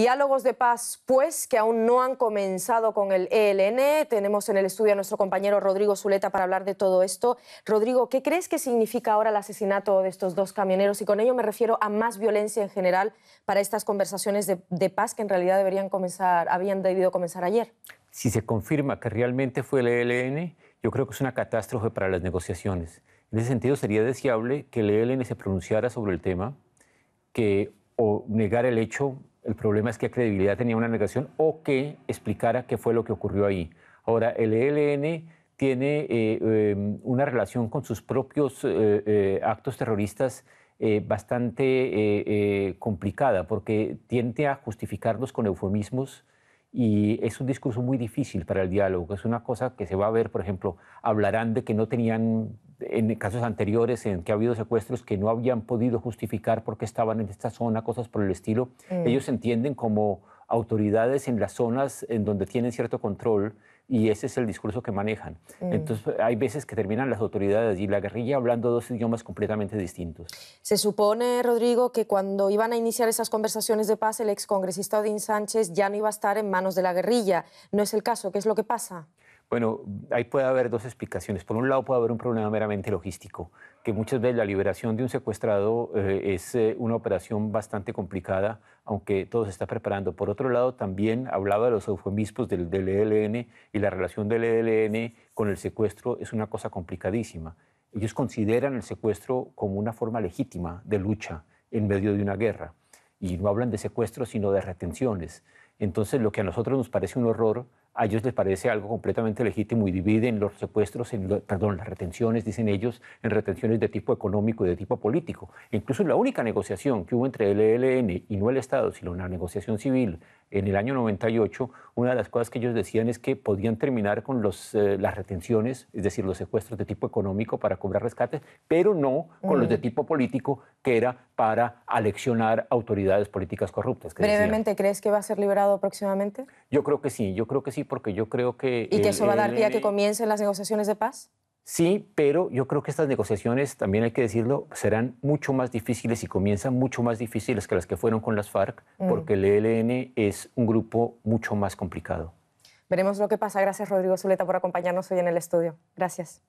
Diálogos de paz, pues, que aún no han comenzado con el ELN. Tenemos en el estudio a nuestro compañero Rodrigo Zuleta para hablar de todo esto. Rodrigo, ¿qué crees que significa ahora el asesinato de estos dos camioneros? Y con ello me refiero a más violencia en general para estas conversaciones de, paz que en realidad deberían comenzar, habían debido comenzar ayer. Si se confirma que realmente fue el ELN, yo creo que es una catástrofe para las negociaciones. En ese sentido, sería deseable que el ELN se pronunciara sobre el tema, que o negar el hecho el problema es que la credibilidad tenía una negación o que explicara qué fue lo que ocurrió ahí. Ahora, el ELN tiene eh, em, una relación con sus propios eh, eh, actos terroristas bastante complicada, porque tiende a justificarlos con eufemismos y es un discurso muy difícil para el diálogo. Es una cosa que se va a ver, por ejemplo, hablarán de que no tenían en casos anteriores en que ha habido secuestros que no habían podido justificar por qué estaban en esta zona, cosas por el estilo. Ellos se entienden como autoridades en las zonas en donde tienen cierto control y ese es el discurso que manejan. Entonces hay veces que terminan las autoridades y la guerrilla hablando dos idiomas completamente distintos. Se supone, Rodrigo, que cuando iban a iniciar esas conversaciones de paz, el excongresista Odín Sánchez ya no iba a estar en manos de la guerrilla. ¿No es el caso? ¿Qué es lo que pasa? Bueno, ahí puede haber dos explicaciones. Por un lado puede haber un problema meramente logístico, que muchas veces la liberación de un secuestrado eh, es eh, una operación bastante complicada, aunque todo se está preparando. Por otro lado, también hablaba de los eufemispos del, del ELN y la relación del ELN con el secuestro es una cosa complicadísima. Ellos consideran el secuestro como una forma legítima de lucha en medio de una guerra. Y no hablan de secuestros sino de retenciones. Entonces, lo que a nosotros nos parece un horror, a ellos les parece algo completamente legítimo y dividen los secuestros, en, perdón, las retenciones, dicen ellos, en retenciones de tipo económico y de tipo político. incluso la única negociación que hubo entre el ELN y no el Estado, sino una negociación civil en el año 98, una de las cosas que ellos decían es que podían terminar con los, eh, las retenciones, es decir, los secuestros de tipo económico para cobrar rescates, pero no con los de tipo político, que era para aleccionar autoridades políticas corruptas. Que Brevemente, ¿crees que va a ser liberado próximamente? Yo creo que sí, yo creo que sí, porque yo creo que... ¿Y que eso va a dar el, que comiencen las negociaciones de paz? Sí, pero yo creo que estas negociaciones, también hay que decirlo, serán mucho más difíciles y comienzan mucho más difíciles que las que fueron con las FARC, mm. porque el ELN es un grupo mucho más complicado. Veremos lo que pasa. Gracias, Rodrigo Zuleta, por acompañarnos hoy en el estudio. Gracias.